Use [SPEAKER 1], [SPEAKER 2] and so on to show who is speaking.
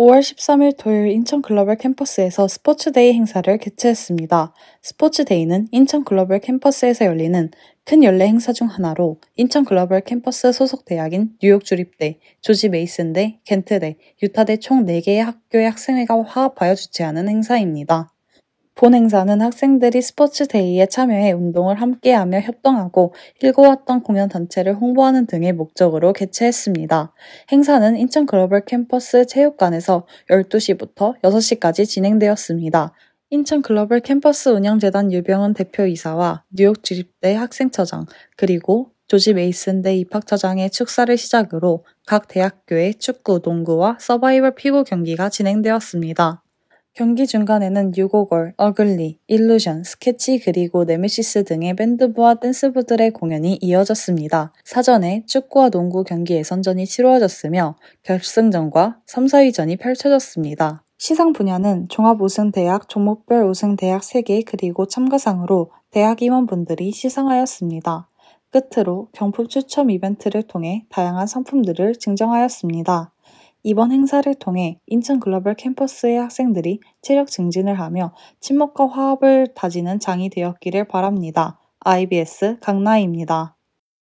[SPEAKER 1] 5월 13일 토요일 인천 글로벌 캠퍼스에서 스포츠데이 행사를 개최했습니다. 스포츠데이는 인천 글로벌 캠퍼스에서 열리는 큰 연례 행사 중 하나로 인천 글로벌 캠퍼스 소속 대학인 뉴욕 주립대, 조지 메이슨대, 겐트대, 유타대 총 4개의 학교의 학생회가 화합하여 주최하는 행사입니다. 본 행사는 학생들이 스포츠데이에 참여해 운동을 함께하며 협동하고 일궈왔던 공연 단체를 홍보하는 등의 목적으로 개최했습니다. 행사는 인천 글로벌 캠퍼스 체육관에서 12시부터 6시까지 진행되었습니다. 인천 글로벌 캠퍼스 운영재단 유병은 대표이사와 뉴욕 주립대 학생처장 그리고 조지 메이슨대 입학처장의 축사를 시작으로 각 대학교의 축구, 농구와 서바이벌 피구 경기가 진행되었습니다. 경기 중간에는 유고걸, 어글리, 일루션, 스케치 그리고 네메시스 등의 밴드부와 댄스부들의 공연이 이어졌습니다. 사전에 축구와 농구 경기의 선전이 치루어졌으며 결승전과 3, 4위전이 펼쳐졌습니다. 시상 분야는 종합 우승 대학, 종목별 우승 대학 3개 그리고 참가상으로 대학 임원분들이 시상하였습니다. 끝으로 경품 추첨 이벤트를 통해 다양한 상품들을 증정하였습니다. 이번 행사를 통해 인천 글로벌 캠퍼스의 학생들이 체력 증진을 하며 친목과 화합을 다지는 장이 되었기를 바랍니다. IBS 강나입니다. 희